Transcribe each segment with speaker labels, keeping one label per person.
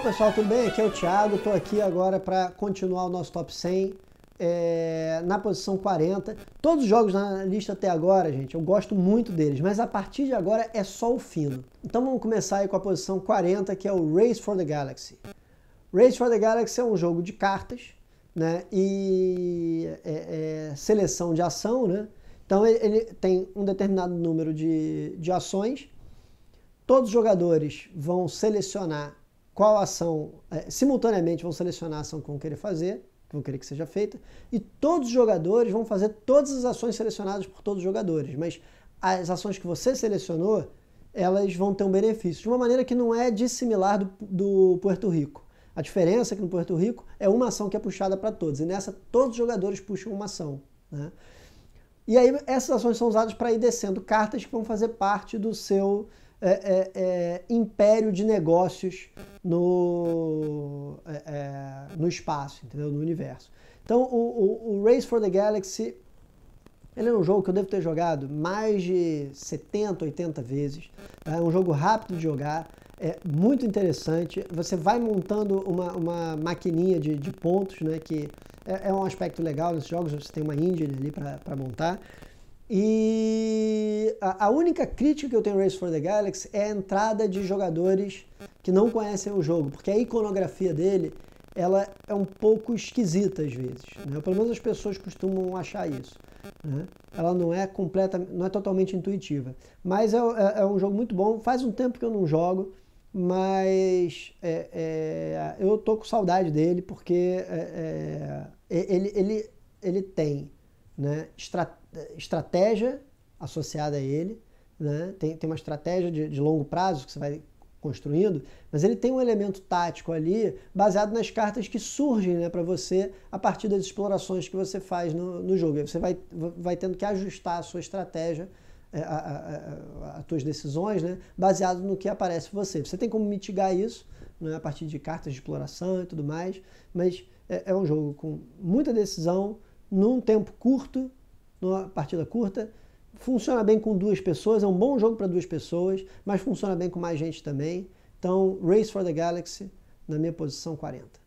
Speaker 1: pessoal, tudo bem? Aqui é o Thiago, estou aqui agora para continuar o nosso top 100 é, na posição 40. Todos os jogos na lista até agora, gente, eu gosto muito deles, mas a partir de agora é só o fino. Então vamos começar aí com a posição 40, que é o Race for the Galaxy. Race for the Galaxy é um jogo de cartas, né? E é, é seleção de ação, né? Então ele, ele tem um determinado número de, de ações. Todos os jogadores vão selecionar qual ação, é, simultaneamente vão selecionar a ação que vão querer fazer, que vão querer que seja feita, e todos os jogadores vão fazer todas as ações selecionadas por todos os jogadores, mas as ações que você selecionou, elas vão ter um benefício, de uma maneira que não é dissimilar do, do Porto Rico. A diferença é que no Porto Rico é uma ação que é puxada para todos, e nessa todos os jogadores puxam uma ação. Né? E aí essas ações são usadas para ir descendo cartas que vão fazer parte do seu é, é, é, império de negócios no, é, é, no espaço, entendeu? no universo. Então, o, o, o Race for the Galaxy ele é um jogo que eu devo ter jogado mais de 70, 80 vezes. Tá? É um jogo rápido de jogar, é muito interessante. Você vai montando uma, uma maquininha de, de pontos, né? Que é, é um aspecto legal nesses jogos, você tem uma engine ali para montar. E a, a única crítica que eu tenho Race for the Galaxy é a entrada de jogadores que não conhecem o jogo, porque a iconografia dele ela é um pouco esquisita às vezes. Né? Pelo menos as pessoas costumam achar isso. Né? Ela não é completa, não é totalmente intuitiva. Mas é, é, é, um jogo muito bom. Faz um tempo que eu não jogo, mas é, é eu tô com saudade dele porque é, é, ele, ele, ele tem né, estratégia associada a ele, né, tem, tem uma estratégia de, de longo prazo que você vai construindo, mas ele tem um elemento tático ali baseado nas cartas que surgem né, para você a partir das explorações que você faz no, no jogo. Aí você vai, vai tendo que ajustar a sua estratégia, é, as suas decisões, né, baseado no que aparece você. Você tem como mitigar isso né, a partir de cartas de exploração e tudo mais, mas é, é um jogo com muita decisão, num tempo curto, numa partida curta. Funciona bem com duas pessoas, é um bom jogo para duas pessoas, mas funciona bem com mais gente também. Então,
Speaker 2: Race for the Galaxy, na minha posição 40.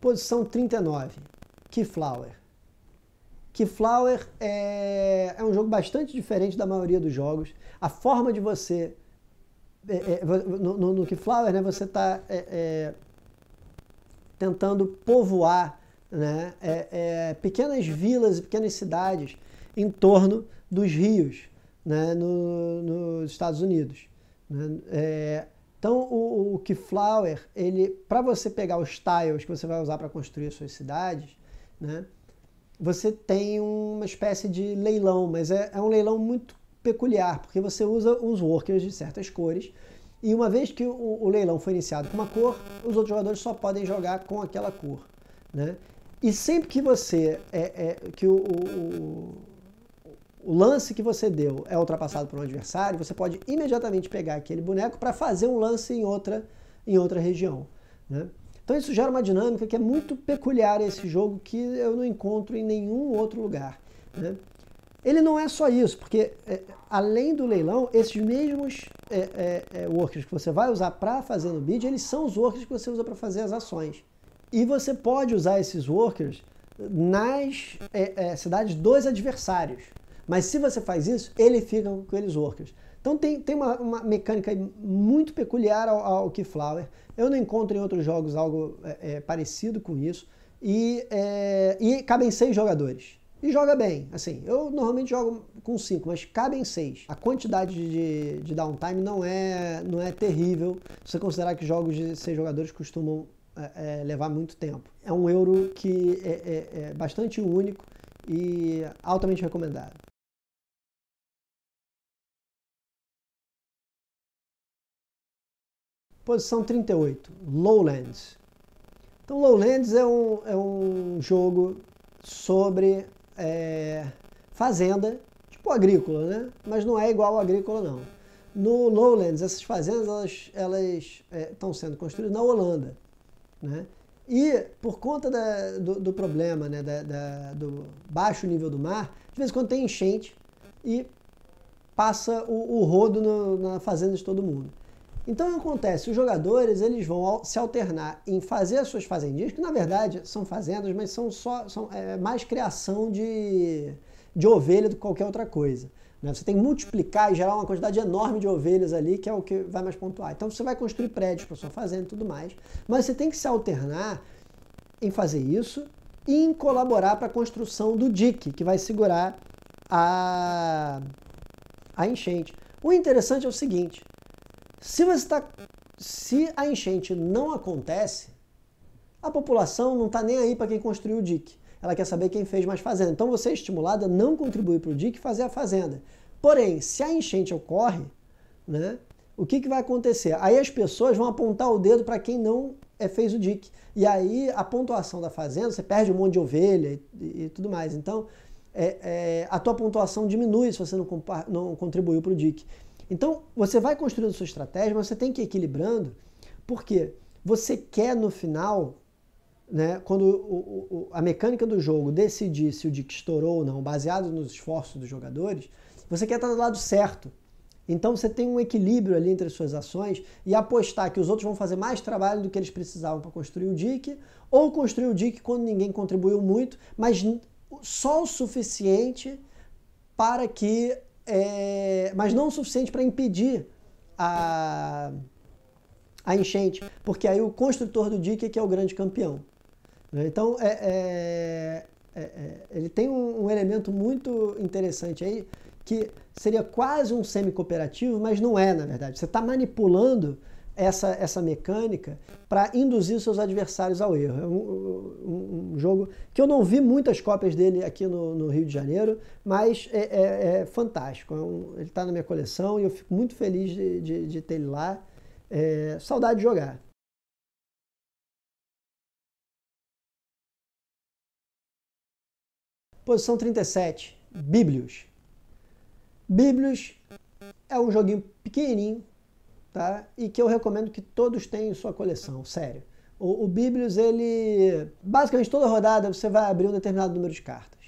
Speaker 2: Posição 39, Keyflower. Keyflower é, é um jogo bastante
Speaker 1: diferente da maioria dos jogos. A forma de você é, é no, no, no né, você está é, é, tentando povoar né, é, pequenas vilas e pequenas cidades em torno dos rios né, no, nos Estados Unidos. Né? então, o, o Keyflower, ele, para você pegar os tiles que você vai usar para construir suas cidades, né, você tem uma espécie de leilão, mas é, é um leilão muito peculiar, porque você usa os workers de certas cores, e uma vez que o, o leilão foi iniciado com uma cor, os outros jogadores só podem jogar com aquela cor. Né? E sempre que você é, é que o, o, o, lance que você deu é ultrapassado por um adversário, você pode imediatamente pegar aquele boneco para fazer um lance em outra, em outra região. Né? Então isso gera uma dinâmica que é muito peculiar a esse jogo que eu não encontro em nenhum outro lugar. Né? Ele não é só isso, porque é, além do leilão, esses mesmos é, é, é workers que você vai usar para fazer no bid, eles são os workers que você usa para fazer as ações. E você pode usar esses workers nas é, é, cidades dos adversários. Mas se você faz isso, ele fica com aqueles workers. Então tem, tem uma, uma mecânica muito peculiar ao, ao Keyflower. Eu não encontro em outros jogos algo parecido com isso. E, e cabem seis jogadores e joga bem. Assim, eu normalmente jogo com 5, mas cabem 6. A quantidade de, de downtime não é, não é terrível se você considerar que jogos de 6 jogadores costumam é, é, levar muito tempo. É um euro que
Speaker 2: é, é, é bastante único e altamente recomendado. Posição 38, Lowlands. Então, Lowlands é um, é um
Speaker 1: jogo sobre é, fazenda, tipo agrícola, né? Mas não é igual ao agrícola, não. No Lowlands, essas fazendas elas, é, estão é, sendo construídas na Holanda, né? E por conta da, do, do, problema, né, da, da, do baixo nível do mar, de vez em quando tem enchente e passa o, o rodo no, na fazenda de todo mundo. Então acontece, os jogadores eles vão se alternar em fazer as suas fazendinhas, que na verdade são fazendas, mas são só são, é, mais criação de, de ovelha do que qualquer outra coisa. Né? Você tem que multiplicar e gerar uma quantidade enorme de ovelhas ali, que é o que vai mais pontuar. Então você vai construir prédios para sua fazenda e tudo mais, mas você tem que se alternar em fazer isso e em colaborar para a construção do dique, que vai segurar a, a enchente. O interessante é o seguinte, se, você tá, se a enchente não acontece, a população não está nem aí para quem construiu o dique. Ela quer saber quem fez mais fazenda. Então você é estimulada a não contribuir para o dique, e fazer a fazenda. Porém, se a enchente ocorre, né, o que, que vai acontecer? Aí as pessoas vão apontar o dedo para quem não é, fez o dique. E aí a pontuação da fazenda, você perde um monte de ovelha e, e tudo mais. Então, é, é, a tua pontuação diminui se você não, não contribuiu para o dique. Então, você vai construindo sua estratégia, mas você tem que ir equilibrando, porque você quer no final, né, quando o, o, a mecânica do jogo decidir se o Dick estourou ou não, baseado nos esforços dos jogadores, você quer estar do lado certo. Então você tem um equilíbrio ali entre as suas ações e apostar que os outros vão fazer mais trabalho do que eles precisavam para construir o dique, ou construir o dique quando ninguém contribuiu muito, mas só o suficiente para que é, mas não o suficiente para impedir a, a enchente, porque aí o construtor do dique é que é o grande campeão. Né? Então, é é, é, é, ele tem um, um elemento muito interessante aí, que seria quase um semi-cooperativo, mas não é, na verdade. Você está manipulando essa, essa mecânica para induzir seus adversários ao erro. É um, um, um, jogo que eu não vi muitas cópias dele aqui no, no Rio de Janeiro, mas é, é, é fantástico.
Speaker 2: É um, ele está na minha coleção e eu fico muito feliz de, de, de ter ele lá. É, saudade de jogar. Posição 37, Bíblios.
Speaker 1: Bíblios é um joguinho pequenininho, tá? e que eu recomendo que todos tenham em sua coleção, sério. O, o Biblius, ele. Basicamente, toda rodada você vai abrir um determinado número de cartas.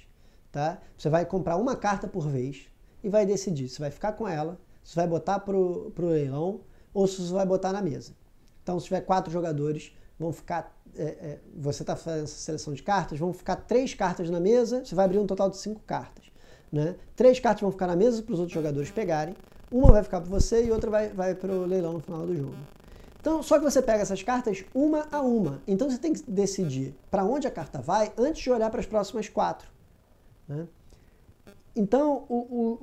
Speaker 1: Tá? Você vai comprar uma carta por vez e vai decidir se vai ficar com ela, se vai botar para o leilão ou se você vai botar na mesa. Então, se tiver quatro jogadores, vão ficar. É, é, você está fazendo essa seleção de cartas, vão ficar três cartas na mesa, você vai abrir um total de cinco cartas. Né? Três cartas vão ficar na mesa para os outros jogadores pegarem uma vai ficar para você e outra vai, vai para o leilão no final do jogo. Então, só que você pega essas cartas uma a uma. Então você tem que decidir para onde a carta vai antes de olhar para as próximas quatro. Né? Então, o,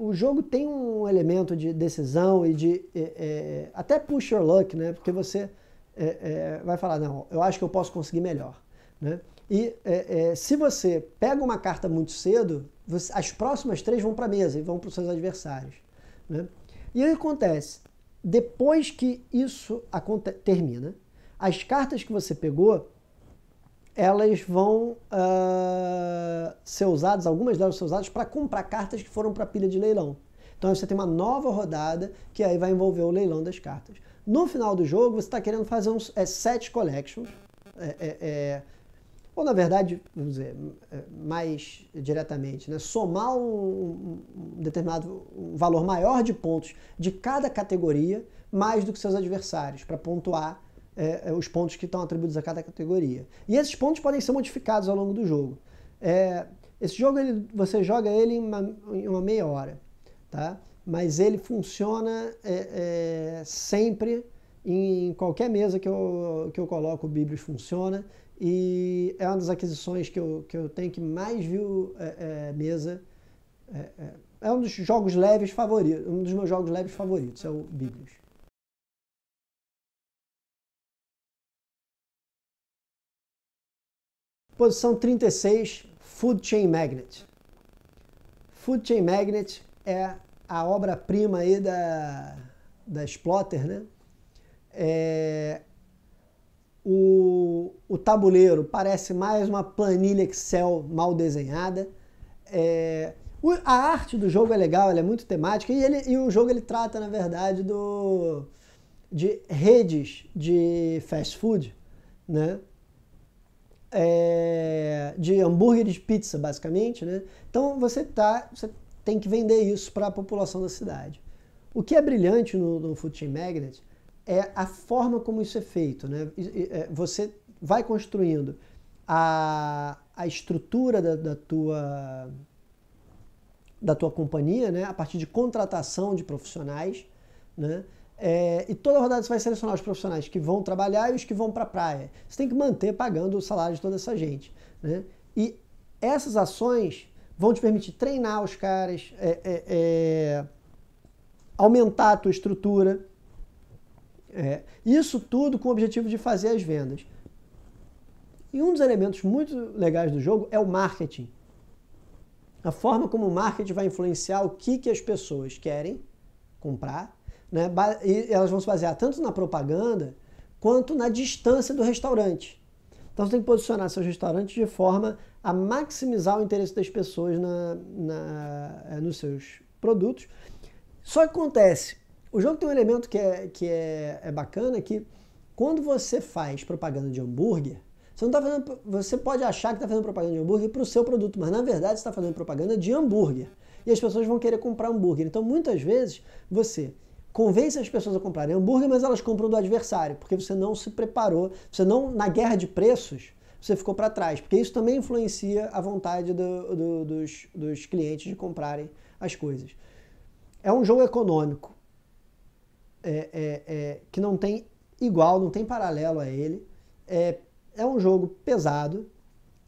Speaker 1: o, o, jogo tem um elemento de decisão e de. É, é, até push your luck, né? Porque você é, é vai falar: não, eu acho que eu posso conseguir melhor. Né? E é, é, se você pega uma carta muito cedo, você, as próximas três vão para a mesa e vão para os seus adversários. Né? E aí acontece, depois que isso termina, as cartas que você pegou, elas vão uh, ser usadas, algumas delas são usadas para comprar cartas que foram para a pilha de leilão. Então você tem uma nova rodada que aí vai envolver o leilão das cartas. No final do jogo, você está querendo fazer uns é, sete collections, é, é, é ou na verdade, vamos dizer, é, mais diretamente, né, somar um, um determinado um valor maior de pontos de cada categoria mais do que seus adversários, para pontuar é, é, os pontos que estão atribuídos a cada categoria. E esses pontos podem ser modificados ao longo do jogo. É, esse jogo ele, você joga ele em uma, em uma, meia hora, tá? mas ele funciona é, é sempre em qualquer mesa que eu, que eu coloco o Biblios funciona e é uma das aquisições que eu, que eu tenho que mais viu é, é, mesa. É, é, é um dos jogos leves
Speaker 2: favoritos, um dos meus jogos leves favoritos, é o Biblios. Posição 36, Food Chain Magnet. Food Chain Magnet é
Speaker 1: a obra-prima aí da, da Splotter, né? É, o, o tabuleiro parece mais uma planilha Excel mal desenhada. É, o, a arte do jogo é legal, ela é muito temática e, ele, e o jogo ele trata, na verdade, do, de redes de fast food, né? É, de hambúrguer de pizza, basicamente, né? Então você tá, você tem que vender isso para a população da cidade. O que é brilhante no, no Food Chain Magnet é a forma como isso é feito. Né? É, você vai construindo a, a estrutura da, da, tua, da tua companhia né? a partir de contratação de profissionais. Né? É, e toda rodada você vai selecionar os profissionais que vão trabalhar e os que vão para a praia. Você tem que manter pagando o salário de toda essa gente. Né? E essas ações vão te permitir treinar os caras, é, é, é aumentar a tua estrutura. É, isso tudo com o objetivo de fazer as vendas. E um dos elementos muito legais do jogo é o marketing. A forma como o marketing vai influenciar o que, que as pessoas querem comprar, né? e elas vão se basear tanto na propaganda quanto na distância do restaurante. Então você tem que posicionar seus restaurantes de forma a maximizar o interesse das pessoas na, na, eh, nos seus produtos. Só que acontece, o jogo tem um elemento que é, que é, é bacana, que quando você faz propaganda de hambúrguer, você, não tá fazendo, você pode achar que está fazendo propaganda de hambúrguer para o seu produto, mas na verdade você está fazendo propaganda de hambúrguer. E as pessoas vão querer comprar hambúrguer. Então, muitas vezes, você convence as pessoas a comprarem hambúrguer, mas elas compram do adversário, porque você não se preparou, você não, na guerra de preços, você ficou para trás, porque isso também influencia a vontade do, do, dos, dos clientes de comprarem as coisas. É um jogo econômico, é, é, é, que não tem igual, não tem paralelo a ele. É, é um jogo pesado,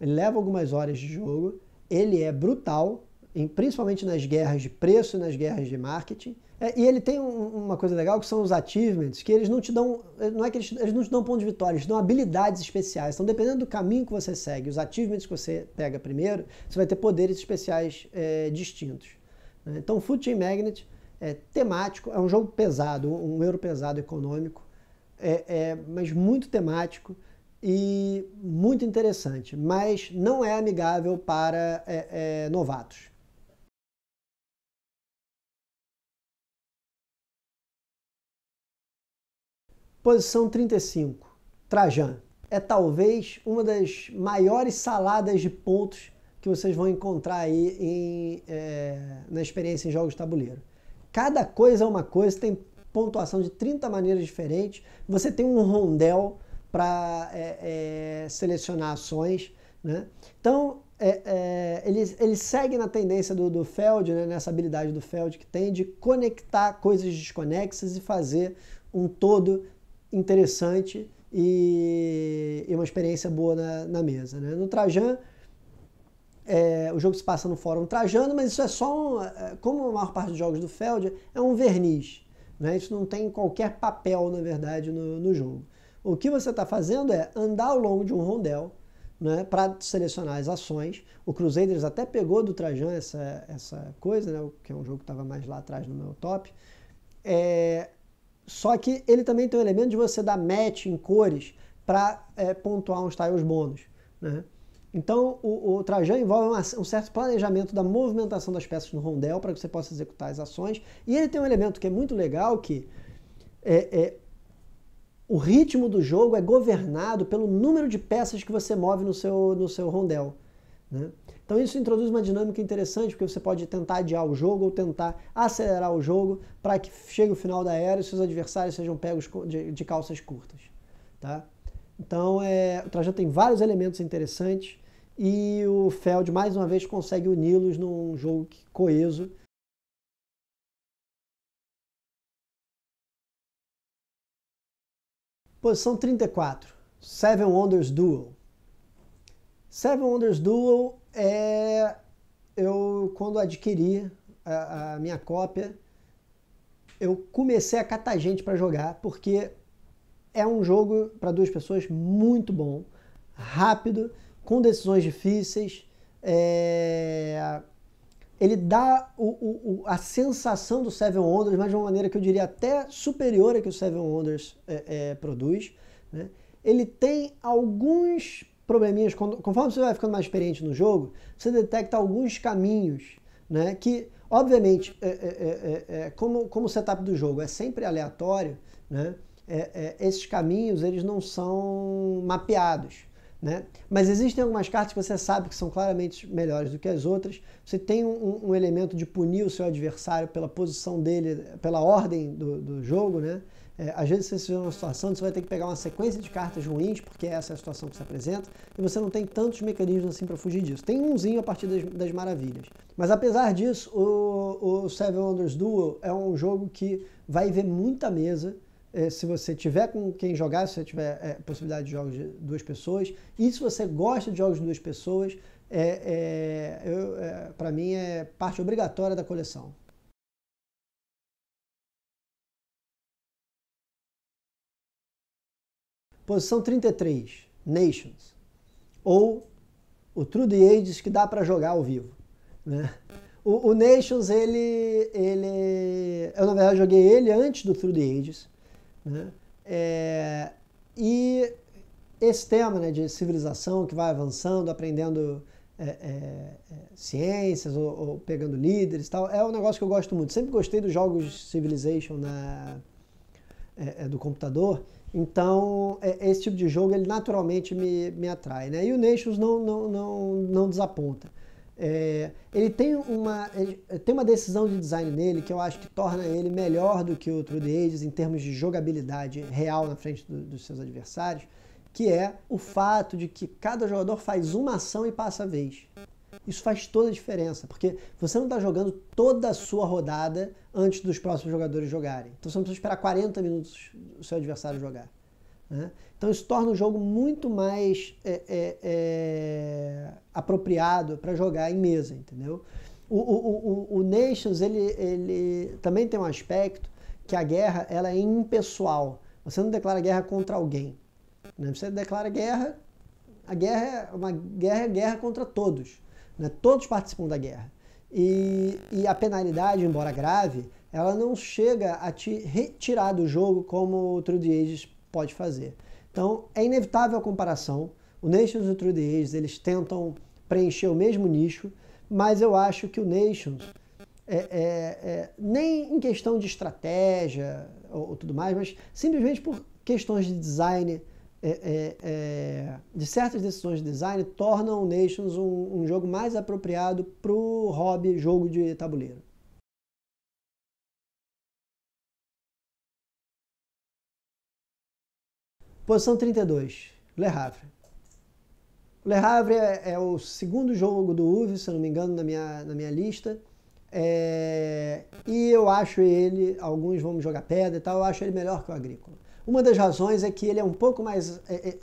Speaker 1: ele leva algumas horas de jogo, ele é brutal, em, principalmente nas guerras de preço e nas guerras de marketing. É, e ele tem um, uma coisa legal que são os achievements, que eles não te dão, eh, não é que eles, eles, não te dão ponto de vitória, eles te dão habilidades especiais. Então, dependendo do caminho que você segue, os achievements que você pega primeiro, você vai ter poderes especiais é, distintos. Né? Então, o Food Chain Magnet é, temático, é um jogo pesado, um euro pesado econômico, é, é, mas muito temático e muito interessante, mas não é
Speaker 2: amigável para é, é novatos. Posição 35, Trajan. É talvez uma das maiores saladas de
Speaker 1: pontos que vocês vão encontrar aí em, é, na experiência em jogos de tabuleiro. Cada coisa é uma coisa, tem pontuação de 30 maneiras diferentes. Você tem um rondel para é, é, selecionar ações. Né? Então, é, ele, é, ele segue na tendência do, do Feld, né? nessa habilidade do Feld que tem de conectar coisas desconexas e fazer um todo interessante e, e uma experiência boa na, na mesa. Né? No Trajan, é, o jogo se passa no Fórum Trajano, mas isso é só, um, é, como a maior parte dos jogos do Feld, é um verniz. Né? Isso não tem qualquer papel, na verdade, no, no jogo. O que você está fazendo é andar ao longo de um rondel né, para selecionar as ações. O Crusaders até pegou do Trajan essa, essa coisa, né, que é um jogo que estava mais lá atrás no meu top. É, só que ele também tem o elemento de você dar match em cores para é, pontuar uns tiles bônus. Né? Então, o, o Trajan envolve uma, um certo planejamento da movimentação das peças no rondel para que você possa executar as ações. E ele tem um elemento que é muito legal, que é, é, o ritmo do jogo é governado pelo número de peças que você move no seu, no seu rondel. Né? Então isso introduz uma dinâmica interessante, porque você pode tentar adiar o jogo ou tentar acelerar o jogo para que chegue o final da era e seus adversários sejam pegos de, de calças curtas. Tá? Então é, o Trajan tem vários elementos interessantes, e
Speaker 2: o Feld mais uma vez consegue uni-los num jogo coeso. Posição 34, Seven Wonders Duel. Seven Wonders
Speaker 1: Duel é eu quando adquiri a, a minha cópia, eu comecei a catar gente para jogar porque é um jogo para duas pessoas muito bom, rápido com decisões difíceis. É... Ele dá o, o, a sensação do Seven Wonders, mas de uma maneira que eu diria até superior a que o Seven Wonders é, é, produz. Né? Ele tem alguns probleminhas, conforme você vai ficando mais experiente no jogo, você detecta alguns caminhos né? que, obviamente, é, é, é, como, como o setup do jogo é sempre aleatório, né? esses caminhos eles não são mapeados. Né? Mas existem algumas cartas que você sabe que são claramente melhores do que as outras. Você tem um, um elemento de punir o seu adversário pela posição dele, pela ordem do, do jogo. Né? É, às vezes você se vê numa situação você vai ter que pegar uma sequência de cartas ruins, porque essa é a situação que se apresenta, e você não tem tantos mecanismos assim para fugir disso. Tem umzinho a partir das, das maravilhas. Mas apesar disso, o, o Seven Wonders Duel é um jogo que vai ver muita mesa é, se você tiver com quem jogar, se você tiver é, possibilidade de jogos de duas pessoas, e se você gosta de jogos de duas pessoas,
Speaker 2: é, é, é para mim é parte obrigatória da coleção. Posição 33, Nations, ou o True the
Speaker 1: Ages que dá para jogar ao vivo. Né? O, o, Nations, ele, ele. Eu, na verdade, joguei ele antes do True the Ages. Né? É, e esse tema né, de civilização que vai avançando, aprendendo é, é, é ciências ou, ou, pegando líderes tal, é um negócio que eu gosto muito. Sempre gostei dos jogos Civilization na, né, é, é, do computador, então esse tipo de jogo ele naturalmente me, me atrai. Né? E o Nations não, não, não, não desaponta. É, ele tem uma, eh, tem uma decisão de design nele que eu acho que torna ele melhor do que o True The Ages em termos de jogabilidade real na frente do, dos seus adversários, que é o fato de que cada jogador faz uma ação e passa a vez. Isso faz toda a diferença, porque você não está jogando toda a sua rodada antes dos próximos jogadores jogarem. Então você não precisa esperar 40 minutos o seu adversário jogar. Né? Então isso torna o jogo muito mais é, é, apropriado para jogar em mesa, entendeu? O, o, o, o Nations, ele, ele também tem um aspecto que a guerra ela é impessoal. Você não declara guerra contra alguém. Né? Você declara guerra, a guerra é uma guerra, é guerra contra todos. Né? Todos participam da guerra. E, e a penalidade, embora grave, ela não chega a te retirar do jogo como o True the Ages pode fazer. Então, é inevitável a comparação. O Nations e o True the Ages, eles tentam preencher o mesmo nicho, mas eu acho que o Nations, é, é, é, nem em questão de estratégia ou, ou, tudo mais, mas simplesmente por questões de design, é, é, de certas decisões de design, tornam o Nations um,
Speaker 2: um jogo mais apropriado para o hobby jogo de tabuleiro. Posição 32, Le Havre. O Le Havre é, é, o segundo
Speaker 1: jogo do Uve, se não me engano, na minha, na minha lista. É, e eu acho ele, alguns vão me jogar pedra e tal, eu acho ele melhor que o Agrícola. Uma das razões é que ele é um pouco mais. É, é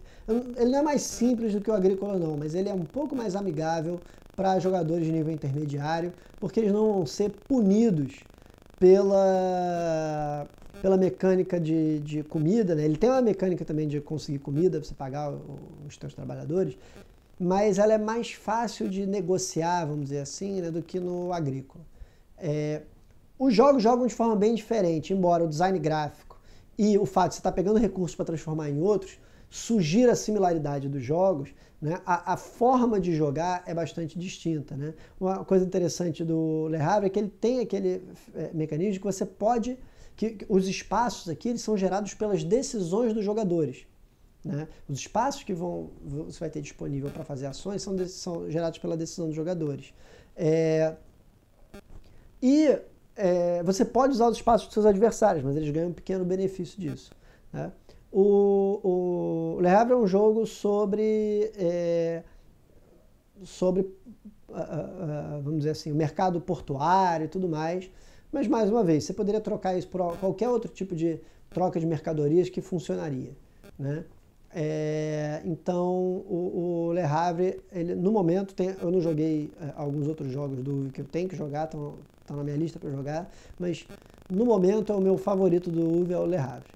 Speaker 1: ele não é mais simples do que o Agrícola, não, mas ele é um pouco mais amigável para jogadores de nível intermediário, porque eles não vão ser punidos pela, pela mecânica de, de comida, né? ele tem uma mecânica também de conseguir comida, você pagar os seus trabalhadores, mas ela é mais fácil de negociar, vamos dizer assim, né, do que no agrícola. É, os jogos jogam de forma bem diferente, embora o design gráfico e o fato de você estar tá pegando recursos para transformar em outros sugira a similaridade dos jogos, né? a, a, forma de jogar é bastante distinta. Né? Uma coisa interessante do Le Havre é que ele tem aquele é, mecanismo que você pode que os espaços aqui eles são gerados pelas decisões dos jogadores. Né? Os espaços que vão, você vai ter disponível para fazer ações são, são gerados pela decisão dos jogadores. É, e é, você pode usar os espaços dos seus adversários, mas eles ganham um pequeno benefício disso. Né? O, o Le Havre é um jogo sobre, é, sobre ah, ah, ah, vamos dizer assim, o mercado portuário e tudo mais. Mas, mais uma vez, você poderia trocar isso por qualquer outro tipo de troca de mercadorias que funcionaria. Né? É, então, o, o Le Havre, ele, no momento, tem, eu não joguei é, alguns outros jogos do que eu tenho que jogar, estão na minha lista para jogar, mas
Speaker 2: no momento é o meu favorito do Uve, é o Le Havre.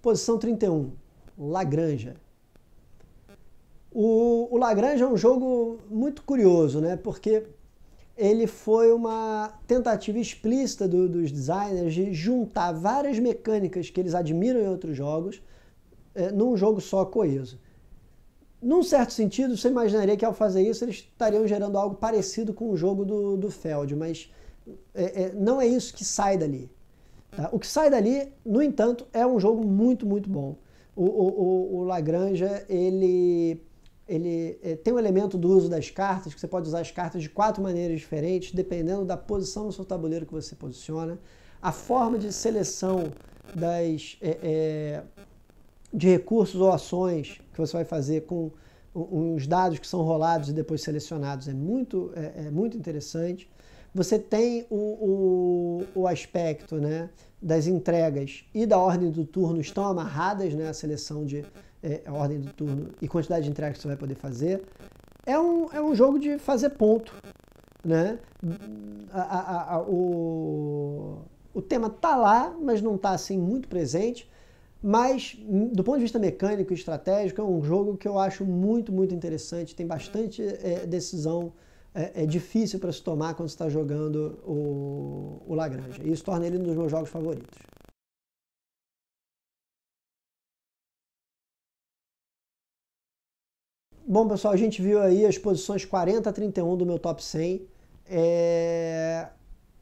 Speaker 2: Posição 31, Lagranja. O, o Lagrange é um jogo
Speaker 1: muito curioso, né? Porque ele foi uma tentativa explícita do, dos designers de juntar várias mecânicas que eles admiram em outros jogos é, num jogo só coeso. Num certo sentido, você imaginaria que ao fazer isso eles estariam gerando algo parecido com o jogo do, do Feld, mas é, é, não é isso que sai dali. Tá? O que sai dali, no entanto, é um jogo muito, muito bom. O, o, o Lagrange, ele ele eh, tem um elemento do uso das cartas, que você pode usar as cartas de quatro maneiras diferentes, dependendo da posição do seu tabuleiro que você posiciona, a forma de seleção das, é, é, de recursos ou ações que você vai fazer com os dados que são rolados e depois selecionados é muito, é, é muito interessante. Você tem o, o, o aspecto né, das entregas e da ordem do turno estão amarradas, né, a seleção de, é, a ordem do turno e quantidade de entregas que você vai poder fazer. É um, é um jogo de fazer ponto. Né? A, a, a, o, o tema tá lá, mas não está assim muito presente. Mas, do ponto de vista mecânico e estratégico, é um jogo que eu acho muito, muito interessante. Tem bastante é, decisão é, é, difícil para se tomar quando está jogando o, o Lagrange.
Speaker 2: E isso torna ele um dos meus jogos favoritos. Bom, pessoal, a gente viu aí as posições
Speaker 1: 40 a 31 do meu top 100. É...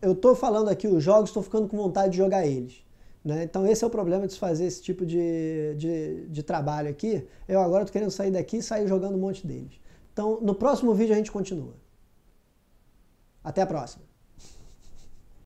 Speaker 1: Eu estou falando aqui os jogos, estou ficando com vontade de jogar eles. Né? Então esse é o problema de se fazer esse tipo de, de, de trabalho aqui. Eu agora estou querendo sair daqui e sair jogando um monte deles. Então no próximo vídeo a gente continua. Até a próxima.